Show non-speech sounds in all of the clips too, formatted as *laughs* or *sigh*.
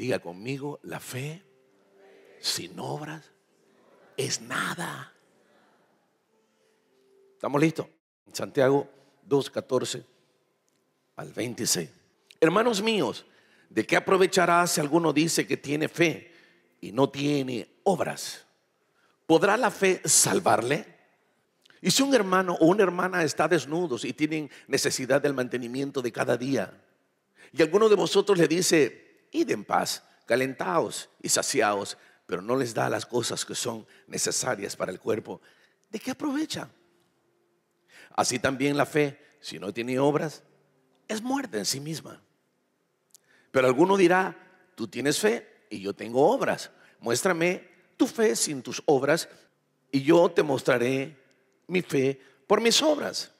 Diga conmigo, la fe sin obras es nada. ¿Estamos listos? Santiago 2.14 al 26. Hermanos míos, ¿de qué aprovechará si alguno dice que tiene fe y no tiene obras? ¿Podrá la fe salvarle? Y si un hermano o una hermana está desnudos y tienen necesidad del mantenimiento de cada día, y alguno de vosotros le dice, id en paz, calentados y saciados, pero no les da las cosas que son necesarias para el cuerpo, ¿de qué aprovechan? Así también la fe, si no tiene obras, es muerta en sí misma. Pero alguno dirá, tú tienes fe y yo tengo obras. Muéstrame tu fe sin tus obras y yo te mostraré mi fe por mis obras.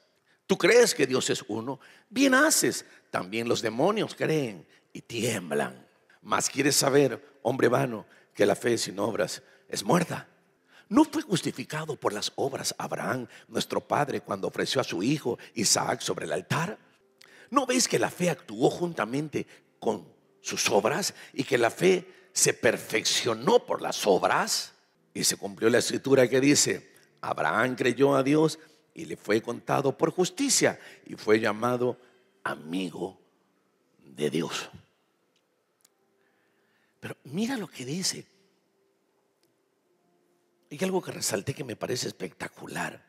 Tú crees que Dios es uno, bien haces. También los demonios creen y tiemblan. Mas quieres saber, hombre vano, que la fe sin obras es muerta. ¿No fue justificado por las obras Abraham, nuestro padre, cuando ofreció a su hijo Isaac sobre el altar? ¿No veis que la fe actuó juntamente con sus obras y que la fe se perfeccionó por las obras? Y se cumplió la escritura que dice, Abraham creyó a Dios y le fue contado por justicia y fue llamado amigo de Dios. Pero mira lo que dice. Hay algo que resalté que me parece espectacular.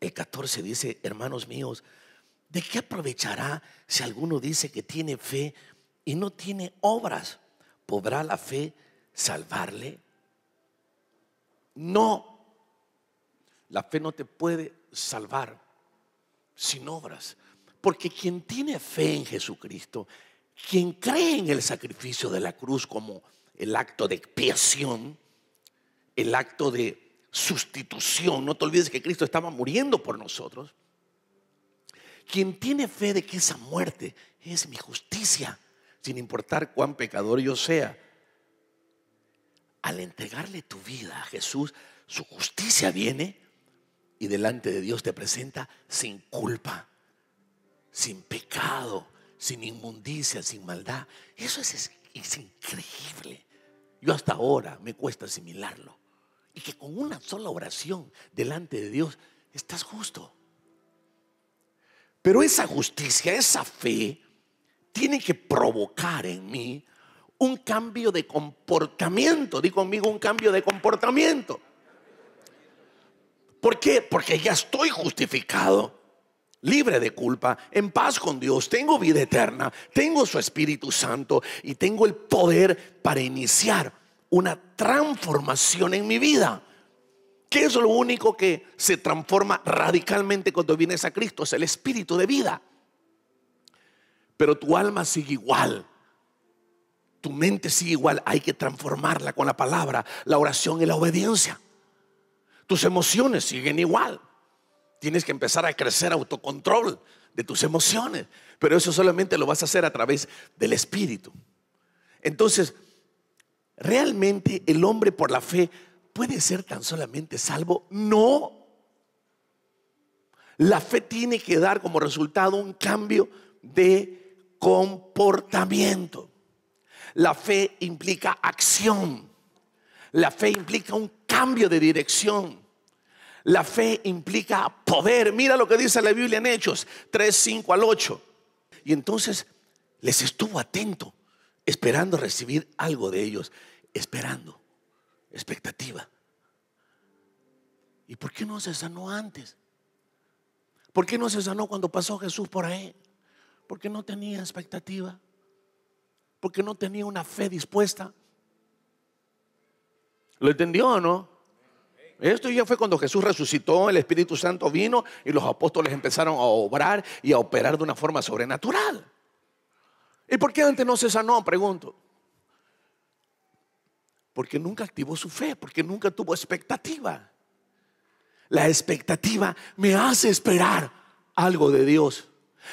El 14 dice, hermanos míos, ¿de qué aprovechará si alguno dice que tiene fe y no tiene obras? ¿Podrá la fe salvarle? No. La fe no te puede salvar sin obras. Porque quien tiene fe en Jesucristo quien cree en el sacrificio de la cruz como el acto de expiación, el acto de sustitución, no te olvides que Cristo estaba muriendo por nosotros, quien tiene fe de que esa muerte es mi justicia, sin importar cuán pecador yo sea, al entregarle tu vida a Jesús, su justicia viene y delante de Dios te presenta sin culpa, sin pecado, sin inmundicia, sin maldad. Eso es, increíble. Yo hasta ahora me cuesta asimilarlo. Y que con una sola oración delante de Dios estás justo. Pero esa justicia, esa fe, tiene que provocar en mí un cambio de comportamiento. Digo conmigo un cambio de comportamiento. ¿Por qué? Porque ya estoy justificado libre de culpa, en paz con Dios, tengo vida eterna, tengo su Espíritu Santo y tengo el poder para iniciar una transformación en mi vida. ¿Qué es lo único que se transforma radicalmente cuando vienes a Cristo? Es el espíritu de vida. Pero tu alma sigue igual. Tu mente sigue igual. Hay que transformarla con la palabra, la oración y la obediencia. Tus emociones siguen igual. Tienes que empezar a crecer autocontrol de tus emociones. Pero eso solamente lo vas a hacer a través del Espíritu. Entonces, ¿realmente el hombre por la fe puede ser tan solamente salvo? No. La fe tiene que dar como resultado un cambio de comportamiento. La fe implica acción. La fe implica un cambio de dirección. La fe implica poder. Mira lo que dice la Biblia en Hechos 3, 5 al 8. Y entonces les estuvo atento, esperando recibir algo de ellos, esperando, expectativa. ¿Y por qué no se sanó antes? ¿Por qué no se sanó cuando pasó Jesús por ahí? Porque no tenía expectativa, porque no tenía una fe dispuesta. ¿Lo entendió o no? Esto ya fue cuando Jesús resucitó, el Espíritu Santo vino y los apóstoles empezaron a obrar y a operar de una forma sobrenatural. ¿Y por qué antes no se sanó? Pregunto. Porque nunca activó su fe, porque nunca tuvo expectativa. La expectativa me hace esperar algo de Dios,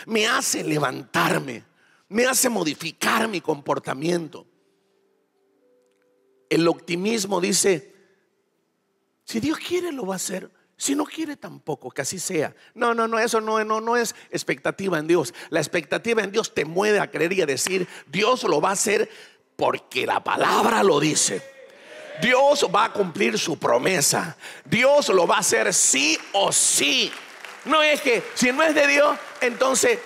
me hace levantarme, me hace modificar mi comportamiento. El optimismo dice, si Dios quiere, lo va a hacer. Si no quiere tampoco, que así sea. No, no, no, eso no, no, no es expectativa en Dios. La expectativa en Dios te mueve a creer y a decir, Dios lo va a hacer porque la palabra lo dice. Dios va a cumplir su promesa. Dios lo va a hacer sí o sí. No es que si no es de Dios, entonces...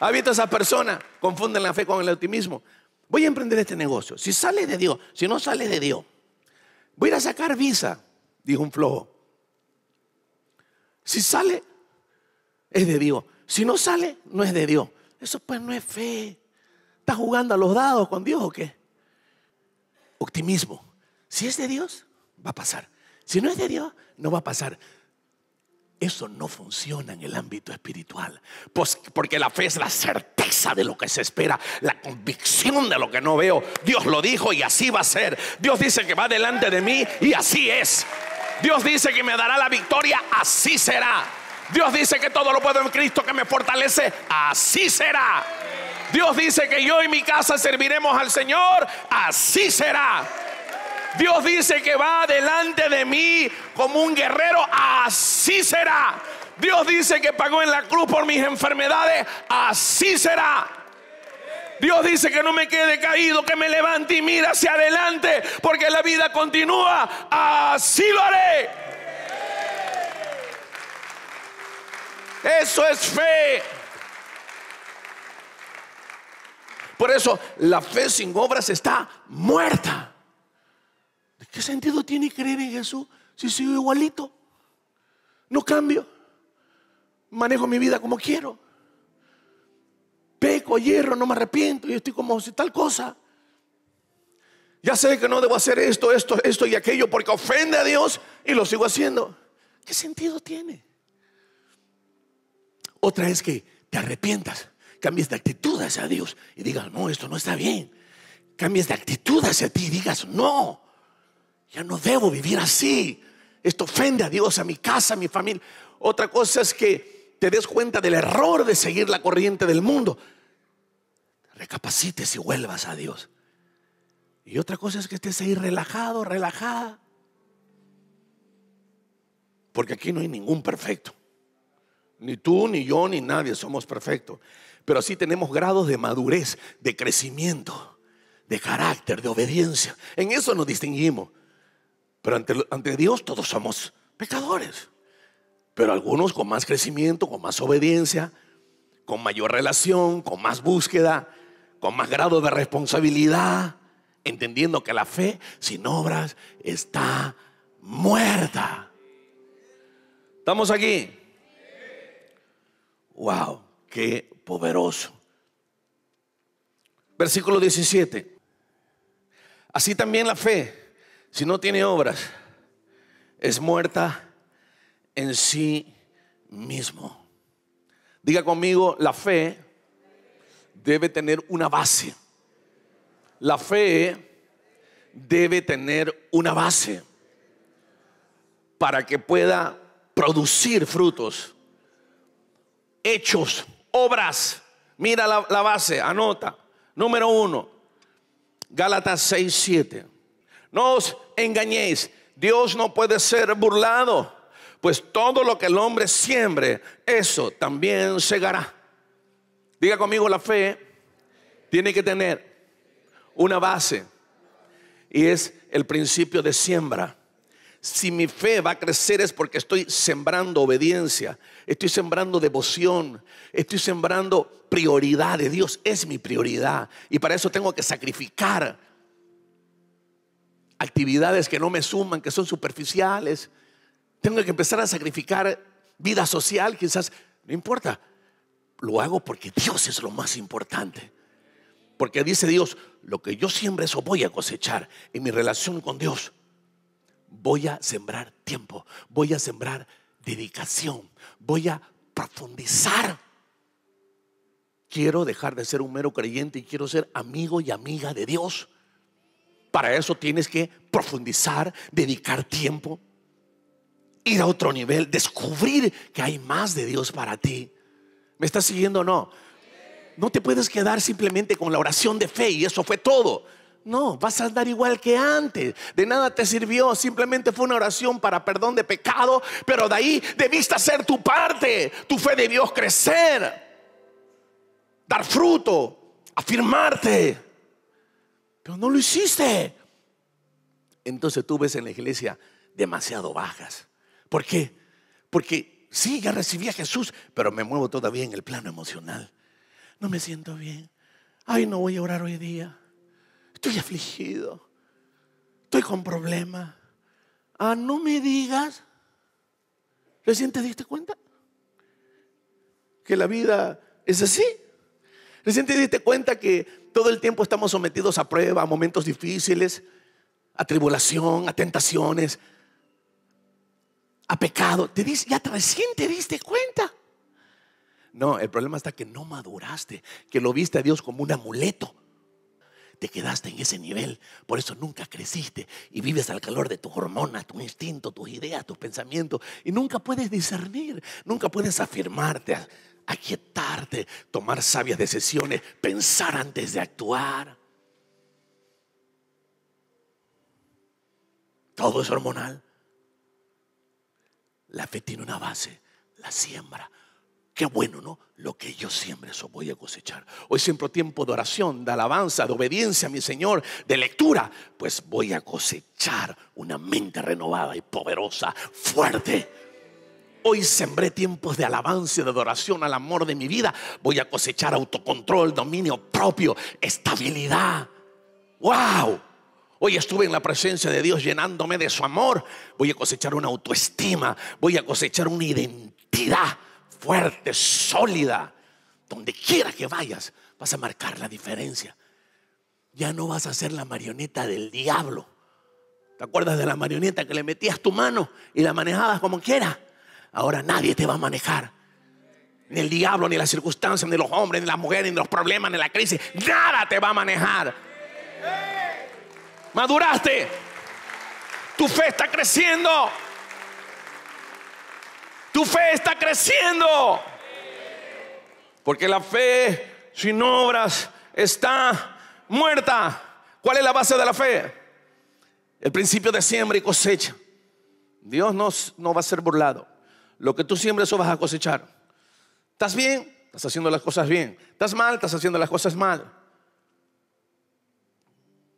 ¿Ha visto esa persona? Confunden la fe con el optimismo. Voy a emprender este negocio. Si sale de Dios, si no sale de Dios, voy a sacar visa, dijo un flojo. Si sale, es de Dios. Si no sale, no es de Dios. Eso pues no es fe. ¿Estás jugando a los dados con Dios o qué? Optimismo. Si es de Dios, va a pasar. Si no es de Dios, no va a pasar. Eso no funciona en el ámbito espiritual. Pues porque la fe es la certeza de lo que se espera, la convicción de lo que no veo. Dios lo dijo y así va a ser. Dios dice que va delante de mí y así es. Dios dice que me dará la victoria, así será. Dios dice que todo lo puedo en Cristo que me fortalece, así será. Dios dice que yo y mi casa serviremos al Señor, así será. Dios dice que va delante de mí como un guerrero, así será. Dios dice que pagó en la cruz por mis enfermedades, así será. Dios dice que no me quede caído, que me levante y mira hacia adelante, porque la vida continúa, así lo haré. Eso es fe. Por eso la fe sin obras está muerta. ¿Qué sentido tiene creer en Jesús si sigo igualito? No cambio. Manejo mi vida como quiero. Peco, hierro, no me arrepiento. y estoy como si tal cosa. Ya sé que no debo hacer esto, esto, esto y aquello porque ofende a Dios y lo sigo haciendo. ¿Qué sentido tiene? Otra es que te arrepientas, cambies de actitud hacia Dios y digas, no, esto no está bien. Cambies de actitud hacia ti y digas, no, ya no debo vivir así. Esto ofende a Dios, a mi casa, a mi familia. Otra cosa es que te des cuenta del error de seguir la corriente del mundo. Recapacites y vuelvas a Dios. Y otra cosa es que estés ahí relajado, relajada. Porque aquí no hay ningún perfecto. Ni tú, ni yo, ni nadie somos perfectos. Pero sí tenemos grados de madurez, de crecimiento, de carácter, de obediencia. En eso nos distinguimos. Pero ante, Dios todos somos pecadores. Pero algunos con más crecimiento, con más obediencia, con mayor relación, con más búsqueda, con más grado de responsabilidad, entendiendo que la fe sin obras está muerta. ¿Estamos aquí? Wow, qué poderoso. Versículo 17. Así también la fe si no tiene obras, es muerta en sí mismo. Diga conmigo, la fe debe tener una base. La fe debe tener una base para que pueda producir frutos, hechos, obras. Mira la, base, anota. Número uno, Gálatas 6, 7. Nos engañéis. Dios no puede ser burlado, pues todo lo que el hombre siembre, eso también segará. Diga conmigo, la fe tiene que tener una base y es el principio de siembra. Si mi fe va a crecer es porque estoy sembrando obediencia, estoy sembrando devoción, estoy sembrando prioridad de Dios es mi prioridad y para eso tengo que sacrificar actividades que no me suman, que son superficiales. Tengo que empezar a sacrificar vida social, quizás, no importa. Lo hago porque Dios es lo más importante. Porque dice Dios, lo que yo siempre eso voy a cosechar en mi relación con Dios. Voy a sembrar tiempo, voy a sembrar dedicación, voy a profundizar. Quiero dejar de ser un mero creyente y quiero ser amigo y amiga de Dios. Para eso tienes que profundizar, dedicar tiempo, ir a otro nivel, descubrir que hay más de Dios para ti. ¿Me estás siguiendo o no? No te puedes quedar simplemente con la oración de fe y eso fue todo. No, vas a andar igual que antes. De nada te sirvió. Simplemente fue una oración para perdón de pecado. Pero de ahí debiste hacer tu parte. Tu fe debió crecer. Dar fruto. Afirmarte pero no lo hiciste. Entonces tú ves en la iglesia demasiado bajas. ¿Por qué? Porque sí, ya recibí a Jesús, pero me muevo todavía en el plano emocional. No me siento bien. Ay, no voy a orar hoy día. Estoy afligido. Estoy con problemas. Ah, no me digas. ¿Recién te diste cuenta? Que la vida es así. ¿Recién te diste cuenta que todo el tiempo estamos sometidos a prueba, a momentos difíciles, a tribulación, a tentaciones, a pecado. Te dice, ya recién te diste cuenta. No, el problema está que no maduraste, que lo viste a Dios como un amuleto. Te quedaste en ese nivel, por eso nunca creciste y vives al calor de tus hormonas, tu instinto, tus ideas, tus pensamientos y nunca puedes discernir, nunca puedes afirmarte aquietarte, tomar sabias decisiones, pensar antes de actuar. Todo es hormonal. La fe tiene una base, la siembra. Qué bueno, ¿no? Lo que yo siembre, eso voy a cosechar. Hoy siempre tiempo de oración, de alabanza, de obediencia a mi Señor, de lectura. Pues voy a cosechar una mente renovada y poderosa, fuerte hoy sembré tiempos de alabanza y de adoración al amor de mi vida, voy a cosechar autocontrol, dominio propio, estabilidad. ¡Wow! Hoy estuve en la presencia de Dios llenándome de su amor. Voy a cosechar una autoestima, voy a cosechar una identidad fuerte, sólida. Donde quiera que vayas, vas a marcar la diferencia. Ya no vas a ser la marioneta del diablo. ¿Te acuerdas de la marioneta que le metías tu mano y la manejabas como quieras? Ahora nadie te va a manejar. Ni el diablo, ni las circunstancias, ni los hombres, ni las mujeres, ni los problemas, ni la crisis. Nada te va a manejar. Maduraste. Tu fe está creciendo. Tu fe está creciendo. Porque la fe sin obras está muerta. ¿Cuál es la base de la fe? El principio de siembra y cosecha. Dios no, no va a ser burlado. Lo que tú siempre eso vas a cosechar. ¿Estás bien? Estás haciendo las cosas bien. ¿Estás mal? Estás haciendo las cosas mal.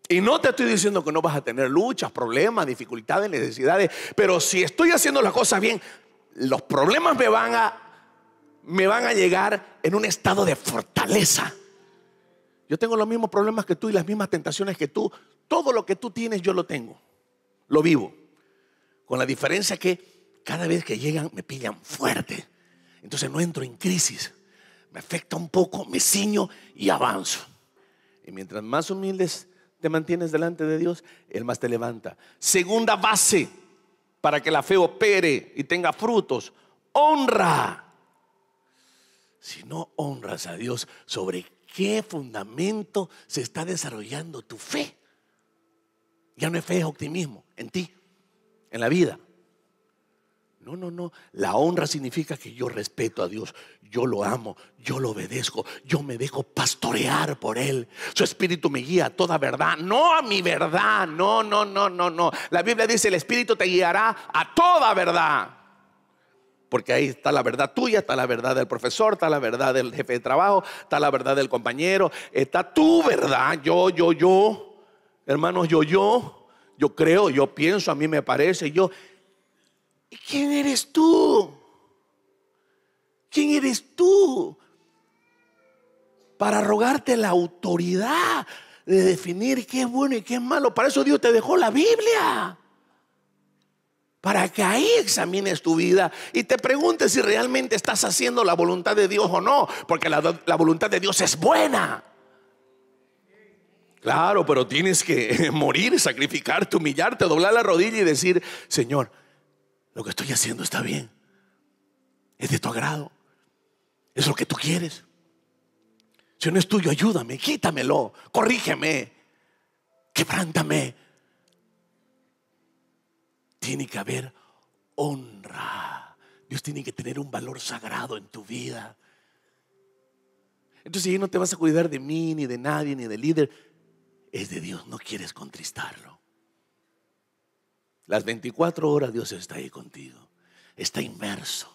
Y no te estoy diciendo que no vas a tener luchas, problemas, dificultades, necesidades, pero si estoy haciendo las cosas bien, los problemas me van a me van a llegar en un estado de fortaleza. Yo tengo los mismos problemas que tú y las mismas tentaciones que tú. Todo lo que tú tienes yo lo tengo. Lo vivo. Con la diferencia que cada vez que llegan me pillan fuerte. Entonces no entro en crisis. Me afecta un poco, me ciño y avanzo. Y mientras más humildes te mantienes delante de Dios, Él más te levanta. Segunda base para que la fe opere y tenga frutos, honra. Si no honras a Dios, ¿sobre qué fundamento se está desarrollando tu fe? Ya no es fe, es optimismo en ti, en la vida. No, no, no. La honra significa que yo respeto a Dios, yo lo amo, yo lo obedezco, yo me dejo pastorear por Él. Su espíritu me guía a toda verdad, no a mi verdad. No, no, no, no, no. La Biblia dice, el espíritu te guiará a toda verdad. Porque ahí está la verdad tuya, está la verdad del profesor, está la verdad del jefe de trabajo, está la verdad del compañero, está tu verdad, yo, yo, yo. Hermanos, yo, yo, yo creo, yo pienso, a mí me parece, yo quién eres tú? ¿Quién eres tú para rogarte la autoridad de definir qué es bueno y qué es malo? Para eso Dios te dejó la Biblia. Para que ahí examines tu vida y te preguntes si realmente estás haciendo la voluntad de Dios o no, porque la, voluntad de Dios es buena. Claro, pero tienes que *laughs* morir, sacrificarte, humillarte, doblar la rodilla y decir, Señor, lo que estoy haciendo está bien. Es de tu agrado. Es lo que tú quieres. Si no es tuyo, ayúdame, quítamelo, corrígeme, quebrántame. Tiene que haber honra. Dios tiene que tener un valor sagrado en tu vida. Entonces si no te vas a cuidar de mí, ni de nadie, ni del líder. Es de Dios, no quieres contristarlo. Las 24 horas Dios está ahí contigo, está inmerso.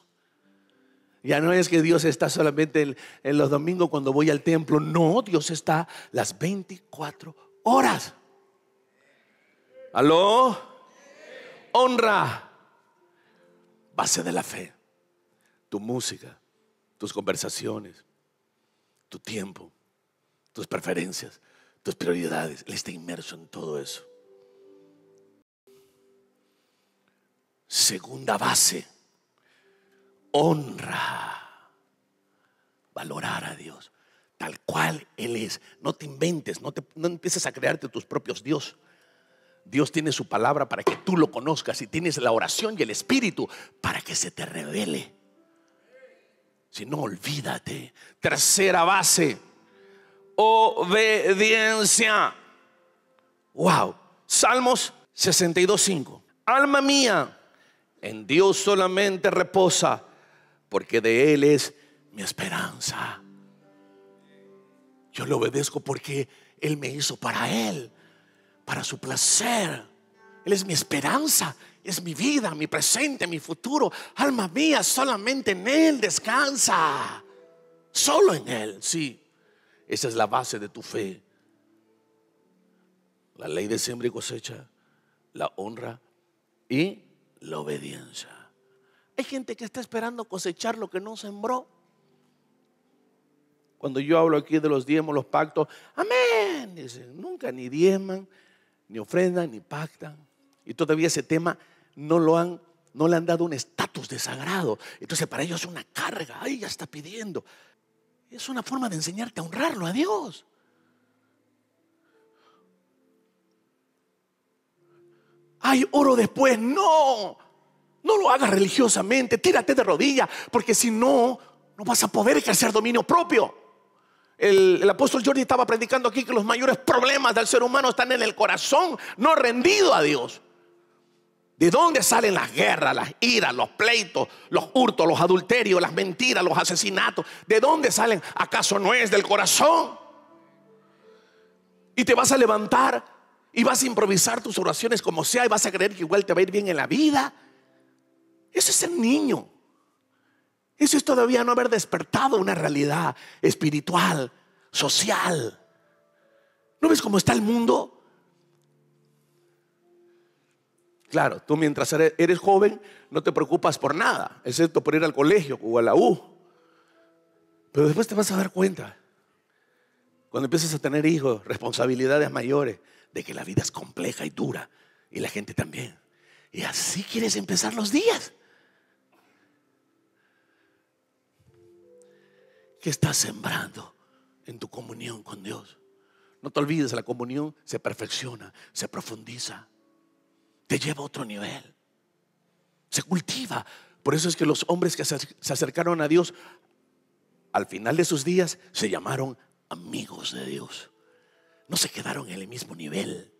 Ya no es que Dios está solamente en, los domingos cuando voy al templo, no, Dios está las 24 horas. ¿Aló? Honra. Base de la fe. Tu música, tus conversaciones, tu tiempo, tus preferencias, tus prioridades. Él está inmerso en todo eso. Segunda base, honra, valorar a Dios tal cual Él es. No te inventes, no, te, empieces a crearte tus propios Dios. Dios tiene su palabra para que tú lo conozcas y tienes la oración y el Espíritu para que se te revele. Si no, olvídate. Tercera base, obediencia. Wow. Salmos 62.5. Alma mía, en Dios solamente reposa, porque de Él es mi esperanza. Yo le obedezco porque Él me hizo para Él, para su placer. Él es mi esperanza, es mi vida, mi presente, mi futuro. Alma mía, solamente en Él descansa. Solo en Él, sí. Esa es la base de tu fe. La ley de siembra y cosecha, la honra y la obediencia. Hay gente que está esperando cosechar lo que no sembró. Cuando yo hablo aquí de los diezmos, los pactos, amén, dicen, nunca ni diezman, ni ofrendan, ni pactan. Y todavía ese tema no lo han, no le han dado un estatus de sagrado. Entonces para ellos es una carga, ahí ya está pidiendo. Es una forma de enseñarte a honrarlo a Dios. Hay oro después. No, no lo hagas religiosamente, tírate de rodillas, porque si no, no vas a poder ejercer dominio propio. El, el, apóstol Jordi estaba predicando aquí que los mayores problemas del ser humano están en el corazón, no rendido a Dios. ¿De dónde salen las guerras, las iras, los pleitos, los hurtos, los adulterios, las mentiras, los asesinatos? ¿De dónde salen? ¿Acaso no es del corazón? Y te vas a levantar y vas a improvisar tus oraciones como sea y vas a creer que igual te va a ir bien en la vida. Eso es el niño. Eso es todavía no haber despertado una realidad espiritual, social. ¿No ves cómo está el mundo? Claro, tú mientras eres joven no te preocupas por nada, excepto por ir al colegio o a la U. Pero después te vas a dar cuenta cuando empiezas a tener hijos, responsabilidades mayores, de que la vida es compleja y dura, y la gente también. Y así quieres empezar los días. ¿Qué estás sembrando en tu comunión con Dios? No te olvides, la comunión se perfecciona, se profundiza, te lleva a otro nivel, se cultiva. Por eso es que los hombres que se acercaron a Dios al final de sus días se llamaron amigos de Dios. No se quedaron en el mismo nivel.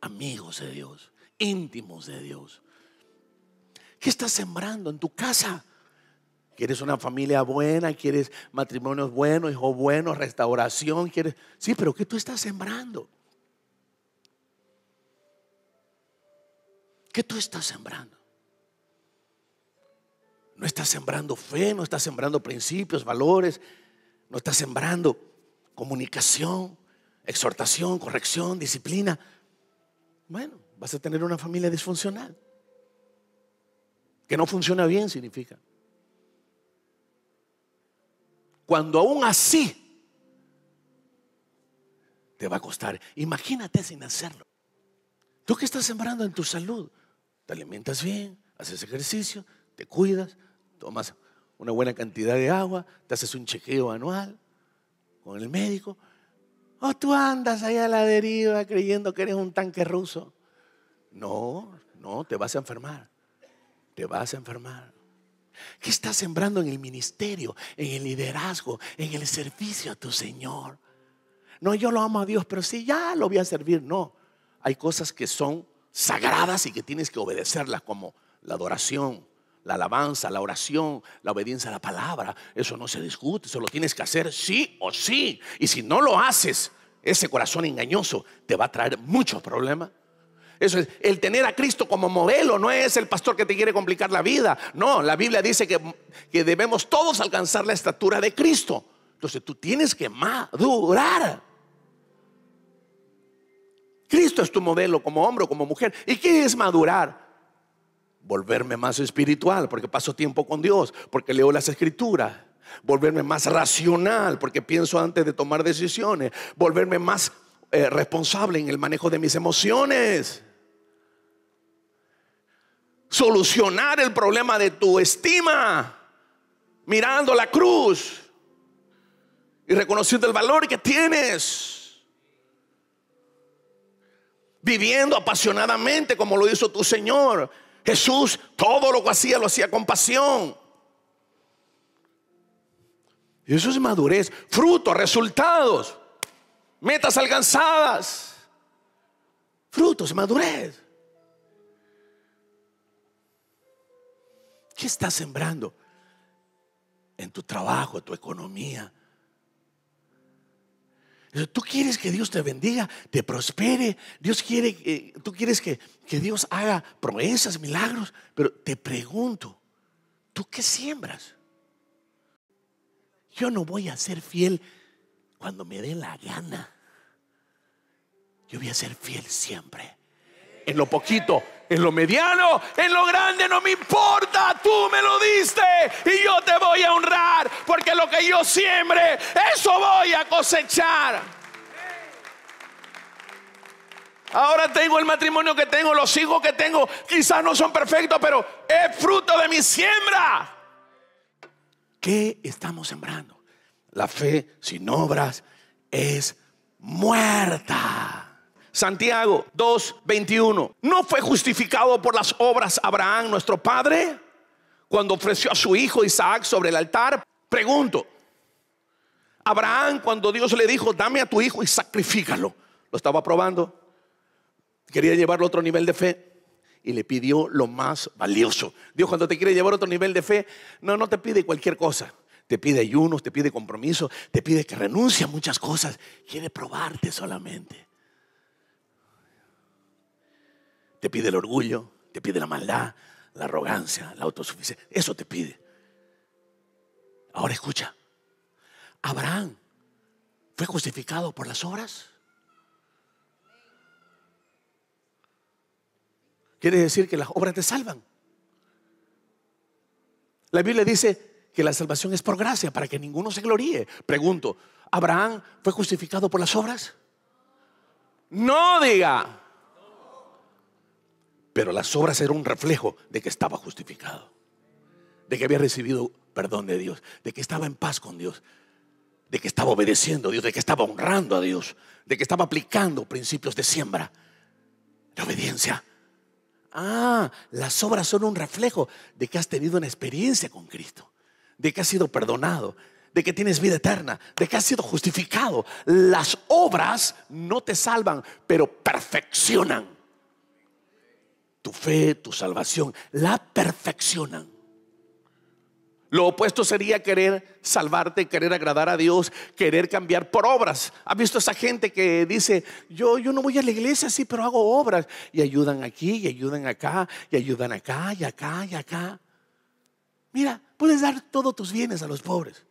Amigos de Dios, íntimos de Dios. ¿Qué estás sembrando en tu casa? ¿Quieres una familia buena? ¿Quieres matrimonios buenos, hijos buenos, restauración? ¿Quieres? Sí, pero ¿qué tú estás sembrando? ¿Qué tú estás sembrando? No estás sembrando fe, no estás sembrando principios, valores, no estás sembrando comunicación, exhortación, corrección, disciplina, bueno, vas a tener una familia disfuncional. Que no funciona bien significa. Cuando aún así te va a costar, imagínate sin hacerlo. Tú que estás sembrando en tu salud, te alimentas bien, haces ejercicio, te cuidas, tomas una buena cantidad de agua, te haces un chequeo anual, con el médico. O oh, tú andas allá a la deriva creyendo que eres un tanque ruso. No, no, te vas a enfermar. Te vas a enfermar. ¿Qué estás sembrando en el ministerio, en el liderazgo, en el servicio a tu Señor? No, yo lo amo a Dios, pero si ya lo voy a servir. No, hay cosas que son sagradas y que tienes que obedecerlas, como la adoración, la alabanza, la oración, la obediencia a la palabra. Eso no se discute, eso lo tienes que hacer sí o sí. Y si no lo haces, ese corazón engañoso te va a traer muchos problemas. Eso es, el tener a Cristo como modelo no es el pastor que te quiere complicar la vida. No, la Biblia dice que, que debemos todos alcanzar la estatura de Cristo. Entonces tú tienes que madurar. Cristo es tu modelo como hombre o como mujer. ¿Y qué es madurar? volverme más espiritual porque paso tiempo con Dios, porque leo las escrituras, volverme más racional porque pienso antes de tomar decisiones, volverme más eh, responsable en el manejo de mis emociones, solucionar el problema de tu estima mirando la cruz y reconociendo el valor que tienes viviendo apasionadamente como lo hizo tu Señor, Jesús todo lo que hacía lo hacía con pasión. Jesús es madurez, frutos, resultados, metas alcanzadas, frutos, madurez. ¿Qué estás sembrando? En tu trabajo, en tu economía, Tú quieres que Dios te bendiga, te prospere. Dios quiere, eh, tú quieres que, Dios haga promesas, milagros. Pero te pregunto, ¿tú qué siembras? Yo no voy a ser fiel cuando me dé la gana. Yo voy a ser fiel siempre. En lo poquito, en lo mediano, en lo grande, no me importa, tú me lo diste y yo te voy a honrar, porque lo que yo siembre, eso voy a cosechar. Ahora tengo el matrimonio que tengo, los hijos que tengo, quizás no son perfectos, pero es fruto de mi siembra. ¿Qué estamos sembrando? La fe sin obras es muerta. Santiago 2:21. ¿No fue justificado por las obras Abraham, nuestro padre, cuando ofreció a su hijo Isaac sobre el altar? Pregunto, Abraham cuando Dios le dijo, dame a tu hijo y sacrifícalo, lo estaba probando. Quería llevarlo a otro nivel de fe y le pidió lo más valioso. Dios cuando te quiere llevar a otro nivel de fe, no, no te pide cualquier cosa. Te pide ayunos, te pide compromiso, te pide que renuncie a muchas cosas. Quiere probarte solamente. Te pide el orgullo, te pide la maldad, la arrogancia, la autosuficiencia. Eso te pide. Ahora escucha. Abraham fue justificado por las obras. Quiere decir que las obras te salvan. La Biblia dice que la salvación es por gracia, para que ninguno se gloríe. Pregunto, ¿Abraham fue justificado por las obras? No diga. Pero las obras eran un reflejo de que estaba justificado, de que había recibido perdón de Dios, de que estaba en paz con Dios, de que estaba obedeciendo a Dios, de que estaba honrando a Dios, de que estaba aplicando principios de siembra, de obediencia. Ah, las obras son un reflejo de que has tenido una experiencia con Cristo, de que has sido perdonado, de que tienes vida eterna, de que has sido justificado. Las obras no te salvan, pero perfeccionan tu fe, tu salvación, la perfeccionan. Lo opuesto sería querer salvarte, querer agradar a Dios, querer cambiar por obras. ha visto esa gente que dice, yo, yo no voy a la iglesia, sí, pero hago obras? Y ayudan aquí, y ayudan acá, y ayudan acá, y acá, y acá. Mira, puedes dar todos tus bienes a los pobres.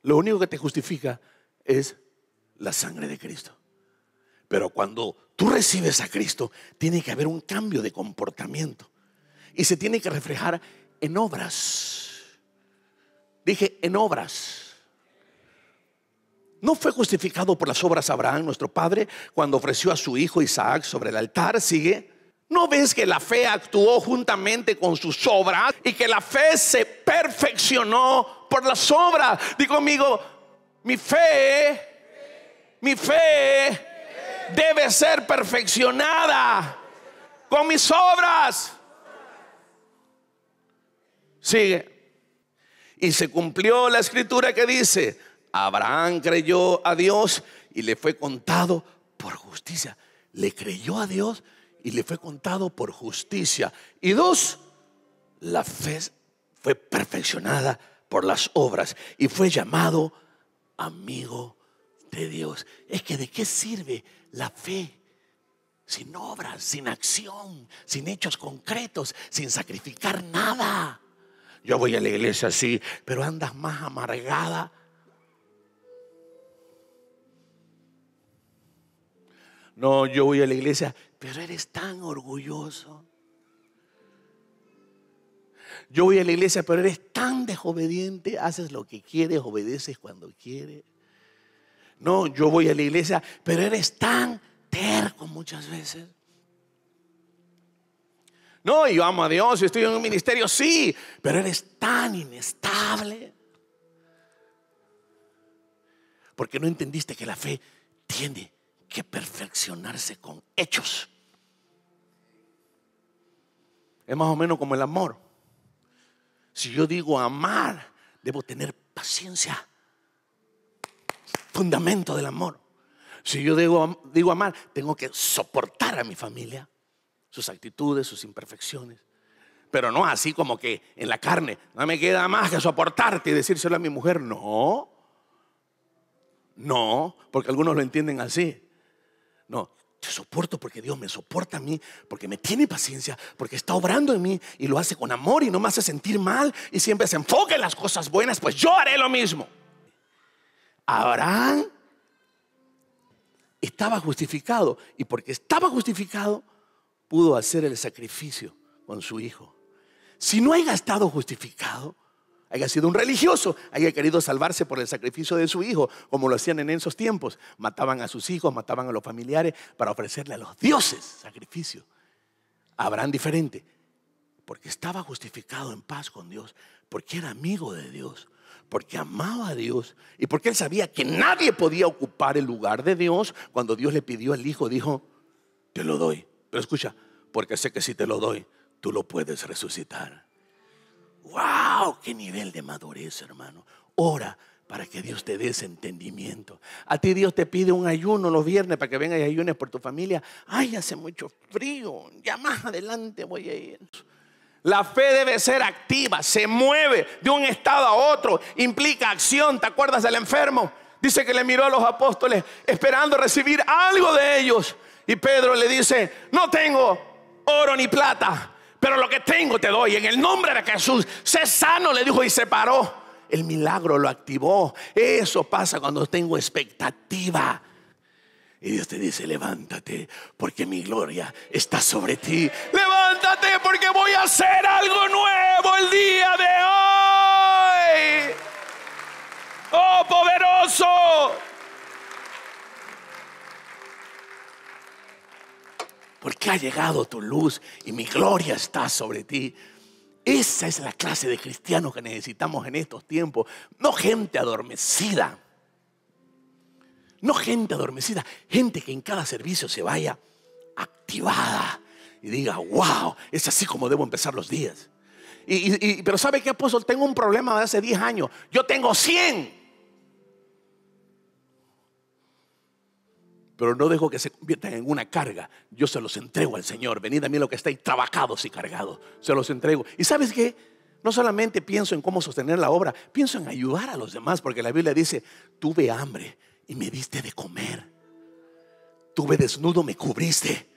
Lo único que te justifica es la sangre de Cristo. Pero cuando tú recibes a Cristo, tiene que haber un cambio de comportamiento. Y se tiene que reflejar en obras. Dije, en obras. ¿No fue justificado por las obras Abraham, nuestro padre, cuando ofreció a su hijo Isaac sobre el altar? Sigue. ¿No ves que la fe actuó juntamente con sus obras y que la fe se perfeccionó por las obras? Digo conmigo, mi fe, mi fe debe ser perfeccionada con mis obras. Sigue. Y se cumplió la escritura que dice, Abraham creyó a Dios y le fue contado por justicia. Le creyó a Dios y le fue contado por justicia. Y dos, la fe fue perfeccionada por las obras y fue llamado amigo de Dios. Es que de qué sirve la fe sin obras, sin acción, sin hechos concretos, sin sacrificar nada. Yo voy a la iglesia sí, pero andas más amargada. No, yo voy a la iglesia, pero eres tan orgulloso. Yo voy a la iglesia, pero eres tan desobediente, haces lo que quieres, obedeces cuando quieres. No, yo voy a la iglesia, pero eres tan terco muchas veces. No, yo amo a Dios, y estoy en un ministerio, sí, pero eres tan inestable. Porque no entendiste que la fe tiene que perfeccionarse con hechos. Es más o menos como el amor. Si yo digo amar, debo tener paciencia fundamento del amor. Si yo digo, digo amar, tengo que soportar a mi familia, sus actitudes, sus imperfecciones. Pero no así como que en la carne, no me queda más que soportarte y decírselo a mi mujer. No, no, porque algunos lo entienden así. No, te soporto porque Dios me soporta a mí, porque me tiene paciencia, porque está obrando en mí y lo hace con amor y no me hace sentir mal y siempre se enfoca en las cosas buenas, pues yo haré lo mismo. Abraham estaba justificado y porque estaba justificado pudo hacer el sacrificio con su hijo. Si no haya estado justificado, haya sido un religioso, haya querido salvarse por el sacrificio de su hijo, como lo hacían en esos tiempos, mataban a sus hijos, mataban a los familiares para ofrecerle a los dioses sacrificio. Abraham diferente, porque estaba justificado en paz con Dios, porque era amigo de Dios, porque amaba a Dios y porque él sabía que nadie podía ocupar el lugar de Dios, cuando Dios le pidió al hijo, dijo, te lo doy. Pero escucha, porque sé que si te lo doy, tú lo puedes resucitar. ¡Wow! ¡Qué nivel de madurez, hermano! Ora para que Dios te dé ese entendimiento. A ti Dios te pide un ayuno los viernes para que vengas y ayunes por tu familia. Ay, hace mucho frío. Ya más adelante voy a ir. La fe debe ser activa, se mueve de un estado a otro, implica acción. ¿Te acuerdas del enfermo? Dice que le miró a los apóstoles esperando recibir algo de ellos. Y Pedro le dice, no tengo oro ni plata, pero lo que tengo te doy. En el nombre de Jesús, sé sano, le dijo y se paró. El milagro lo activó. Eso pasa cuando tengo expectativa. Y Dios te dice, levántate, porque mi gloria está sobre ti porque voy a hacer algo nuevo el día de hoy. Oh, poderoso. Porque ha llegado tu luz y mi gloria está sobre ti. Esa es la clase de cristianos que necesitamos en estos tiempos. No gente adormecida. No gente adormecida. Gente que en cada servicio se vaya activada y diga, wow, es así como debo empezar los días. Y, pero ¿sabe qué, apóstol? Tengo un problema de hace 10 años. Yo tengo 100. Pero no dejo que se conviertan en una carga. Yo se los entrego al Señor. Venid a mí lo que estáis trabajados y cargados. Se los entrego. ¿Y sabes qué? No solamente pienso en cómo sostener la obra, pienso en ayudar a los demás, porque la Biblia dice, tuve hambre y me diste de comer. Tuve desnudo, me cubriste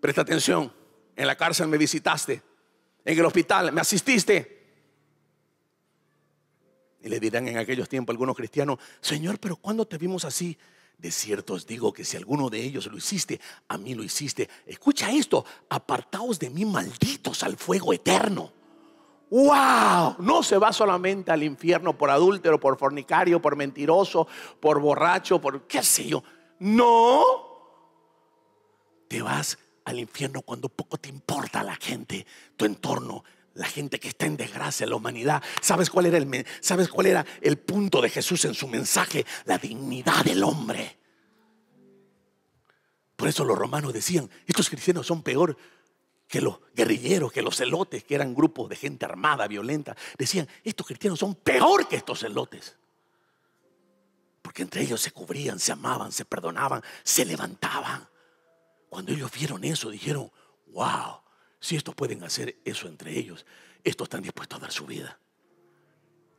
Presta atención. En la cárcel me visitaste. En el hospital me asististe. Y le dirán en aquellos tiempos algunos cristianos, Señor, pero cuando te vimos así? De cierto os digo que si alguno de ellos lo hiciste, a mí lo hiciste. Escucha esto, apartaos de mí malditos al fuego eterno. ¡Wow! No se va solamente al infierno por adúltero, por fornicario, por mentiroso, por borracho, por qué sé yo. No, te vas al infierno cuando poco te importa la gente, tu entorno, la gente que está en desgracia, la humanidad. ¿Sabes cuál era el, sabes cuál era el punto de Jesús en su mensaje? La dignidad del hombre. Por eso los romanos decían, estos cristianos son peor que los guerrilleros, que los celotes, que eran grupos de gente armada, violenta. Decían, estos cristianos son peor que estos celotes. Porque entre ellos se cubrían, se amaban, se perdonaban, se levantaban. Cuando ellos vieron eso, dijeron, wow, si estos pueden hacer eso entre ellos, estos están dispuestos a dar su vida.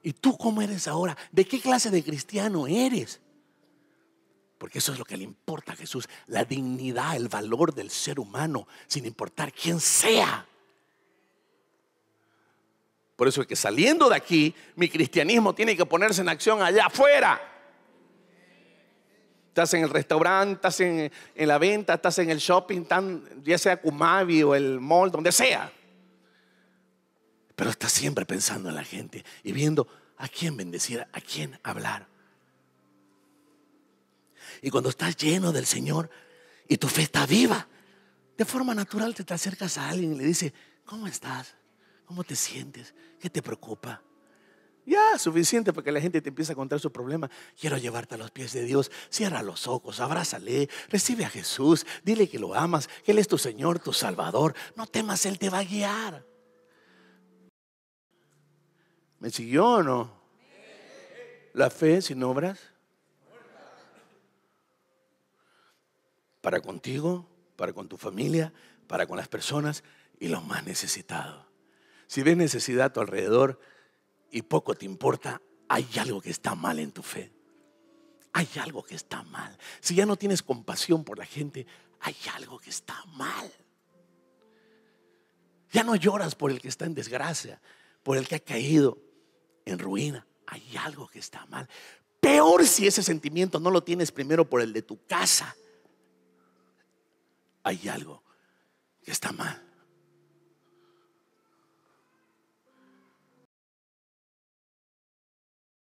¿Y tú cómo eres ahora? ¿De qué clase de cristiano eres? Porque eso es lo que le importa a Jesús, la dignidad, el valor del ser humano, sin importar quién sea. Por eso es que saliendo de aquí, mi cristianismo tiene que ponerse en acción allá afuera estás en el restaurante, estás en, la venta, estás en el shopping, tan, ya sea Kumabi o el mall, donde sea. Pero estás siempre pensando en la gente y viendo a quién bendecir, a quién hablar. Y cuando estás lleno del Señor y tu fe está viva, de forma natural te, te acercas a alguien y le dices, ¿cómo estás? ¿Cómo te sientes? ¿Qué te preocupa? Ya, suficiente para que la gente te empiece a contar su problema. Quiero llevarte a los pies de Dios. Cierra los ojos, abrázale, recibe a Jesús, dile que lo amas, que Él es tu Señor, tu Salvador. No temas, Él te va a guiar. ¿Me siguió o no? La fe sin obras. Para contigo, para con tu familia, para con las personas y los más necesitados. Si ves necesidad a tu alrededor, y poco te importa, hay algo que está mal en tu fe. Hay algo que está mal. Si ya no tienes compasión por la gente, hay algo que está mal. Ya no lloras por el que está en desgracia, por el que ha caído en ruina. Hay algo que está mal. Peor si ese sentimiento no lo tienes primero por el de tu casa. Hay algo que está mal.